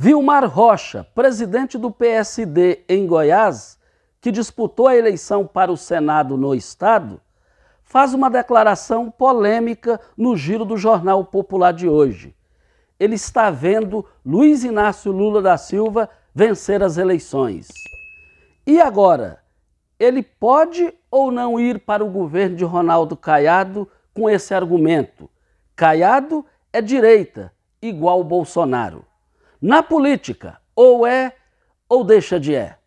Vilmar Rocha, presidente do PSD em Goiás, que disputou a eleição para o Senado no Estado, faz uma declaração polêmica no giro do Jornal Popular de hoje. Ele está vendo Luiz Inácio Lula da Silva vencer as eleições. E agora? Ele pode ou não ir para o governo de Ronaldo Caiado com esse argumento? Caiado é direita, igual Bolsonaro. Na política, ou é ou deixa de é.